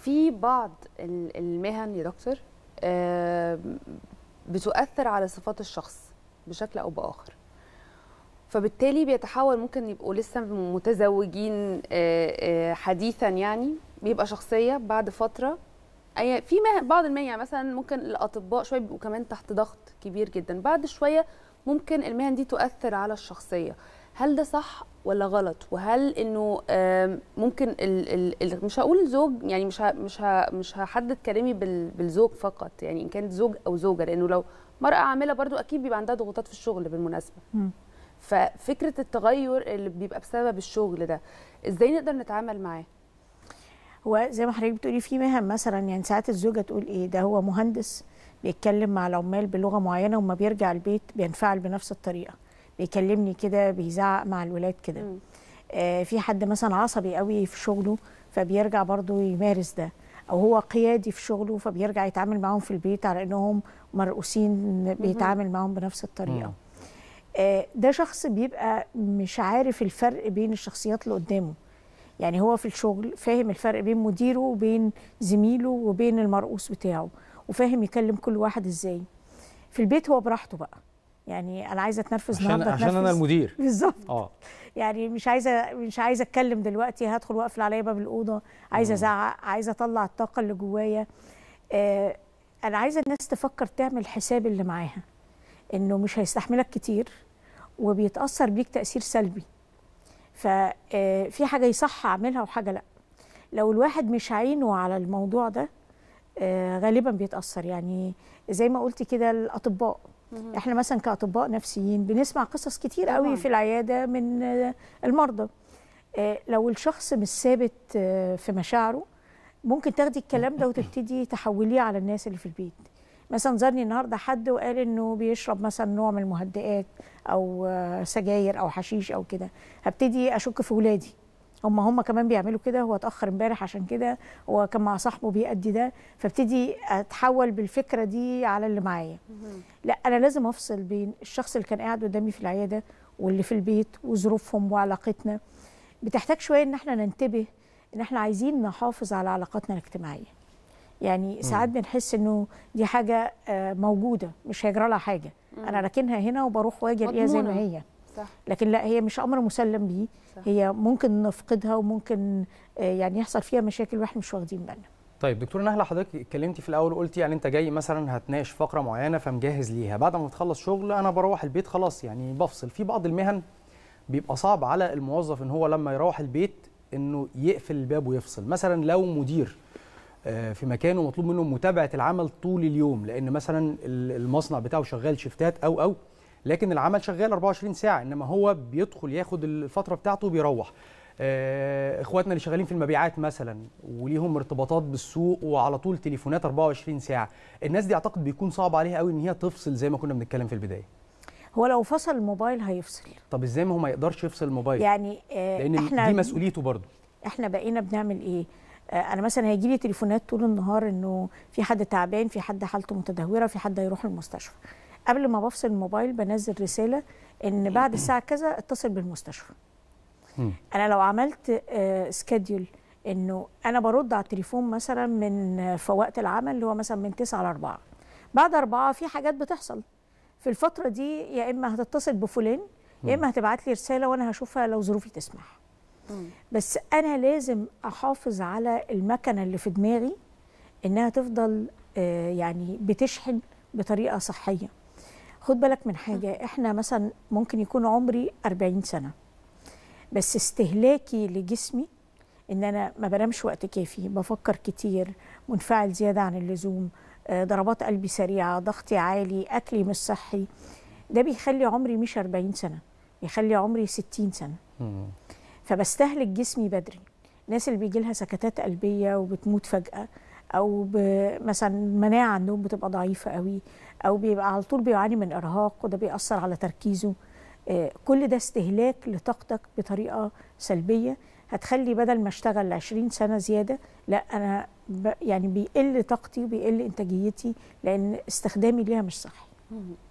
في بعض المهن يا دكتور بتؤثر على صفات الشخص بشكل او باخر فبالتالي بيتحول ممكن يبقوا لسه متزوجين حديثا يعني بيبقى شخصيه بعد فتره اي في بعض المهن يعني مثلا ممكن الاطباء شويه بيبقوا كمان تحت ضغط كبير جدا بعد شويه ممكن المهن دي تؤثر على الشخصيه هل ده صح ولا غلط وهل انه ممكن الـ الـ مش هقول زوج يعني مش مش مش هحدد كلامي بالزوج فقط يعني ان كانت زوج او زوجه لانه لو مراه عامله برضو اكيد بيبقى عندها ضغوطات في الشغل بالمناسبه ففكره التغير اللي بيبقى بسبب الشغل ده ازاي نقدر نتعامل معاه هو زي ما حضرتك بتقولي في مهن مثلا يعني ساعات الزوجه تقول ايه ده هو مهندس بيتكلم مع العمال بلغه معينه وما بيرجع البيت بينفعل بنفس الطريقه بيكلمني كده بيزعق مع الولاد كده آه في حد مثلا عصبي قوي في شغله فبيرجع برضه يمارس ده او هو قيادي في شغله فبيرجع يتعامل معاهم في البيت على انهم مرؤوسين بيتعامل معاهم بنفس الطريقه آه ده شخص بيبقى مش عارف الفرق بين الشخصيات اللي قدامه يعني هو في الشغل فاهم الفرق بين مديره وبين زميله وبين المرؤوس بتاعه وفاهم يكلم كل واحد ازاي في البيت هو براحته بقى يعني انا عايزه اتنرفز عشان النهارده عشان انا المدير بالظبط اه يعني مش عايزه مش عايزه اتكلم دلوقتي هدخل واقفل عليا باب الاوضه عايزه ازعق عايزه اطلع الطاقه اللي جوايا آه انا عايزه الناس تفكر تعمل حساب اللي معاها انه مش هيستحملك كتير وبيتاثر بيك تاثير سلبي ففي آه، حاجه يصح اعملها وحاجه لا لو الواحد مش عينه على الموضوع ده آه، غالبا بيتاثر يعني زي ما قلت كده الاطباء احنا مثلا كاطباء نفسيين بنسمع قصص كتير طبعا. قوي في العياده من آه، المرضى آه، لو الشخص مش ثابت آه، في مشاعره ممكن تاخدي الكلام ده وتبتدي تحوليه على الناس اللي في البيت مثلا زارني النهارده حد وقال انه بيشرب مثلا نوع من المهدئات او سجاير او حشيش او كده هبتدي اشك في ولادي هم هم كمان بيعملوا كده هو اتاخر امبارح عشان كده هو كان مع صاحبه بيأدي ده فابتدي اتحول بالفكره دي على اللي معايا لا انا لازم افصل بين الشخص اللي كان قاعد قدامي في العياده واللي في البيت وظروفهم وعلاقتنا بتحتاج شويه ان احنا ننتبه ان احنا عايزين نحافظ على علاقاتنا الاجتماعيه يعني ساعات بنحس انه دي حاجه آه، موجوده مش هيجرى لها حاجه انا راكنها هنا وبروح واجي الاقيها زي ما هي لكن لا هي مش امر مسلم بيه هي ممكن نفقدها وممكن آه، يعني يحصل فيها مشاكل واحنا مش واخدين بالنا طيب دكتور نهله حضرتك اتكلمتي في الاول قلتي يعني انت جاي مثلا هتناقش فقره معينه فمجهز ليها بعد ما بتخلص شغل انا بروح البيت خلاص يعني بفصل في بعض المهن بيبقى صعب على الموظف ان هو لما يروح البيت انه يقفل الباب ويفصل مثلا لو مدير آه، في مكانه مطلوب منه متابعه العمل طول اليوم لان مثلا المصنع بتاعه شغال شيفتات او او لكن العمل شغال 24 ساعه انما هو بيدخل ياخد الفتره بتاعته وبيروح آه، اخواتنا اللي شغالين في المبيعات مثلا وليهم ارتباطات بالسوق وعلى طول تليفونات 24 ساعه الناس دي اعتقد بيكون صعب عليها قوي ان هي تفصل زي ما كنا بنتكلم في البدايه هو لو فصل الموبايل هيفصل طب ازاي ما هو ما يقدرش يفصل الموبايل يعني آه لان احنا دي مسؤوليته برضه احنا بقينا بنعمل ايه آه، انا مثلا هيجي لي تليفونات طول النهار انه في حد تعبان في حد حالته متدهوره في حد هيروح المستشفى قبل ما بفصل الموبايل بنزل رساله ان بعد الساعه كذا اتصل بالمستشفى انا لو عملت سكيدول آه، انه انا برد على التليفون مثلا من آه، في وقت العمل اللي هو مثلا من 9 ل 4 بعد 4 في حاجات بتحصل في الفتره دي يا اما هتتصل بفلان يا اما هتبعت لي رساله وانا هشوفها لو ظروفي تسمح بس انا لازم احافظ على المكنه اللي في دماغي انها تفضل آه، يعني بتشحن بطريقه صحيه خد بالك من حاجه احنا مثلا ممكن يكون عمري 40 سنه بس استهلاكي لجسمي ان انا ما بنامش وقت كافي بفكر كتير منفعل زياده عن اللزوم آه، ضربات قلبي سريعه ضغطي عالي اكلي مش صحي ده بيخلي عمري مش 40 سنه بيخلي عمري 60 سنه فبستهلك جسمي بدري الناس اللي بيجي لها سكتات قلبيه وبتموت فجاه او مثلا مناعه النوم بتبقى ضعيفه قوي او بيبقى على طول بيعاني من ارهاق وده بيأثر على تركيزه آه، كل ده استهلاك لطاقتك بطريقه سلبيه هتخلي بدل ما اشتغل 20 سنه زياده لا انا يعني بيقل طاقتي وبيقل انتاجيتي لان استخدامي ليها مش صحي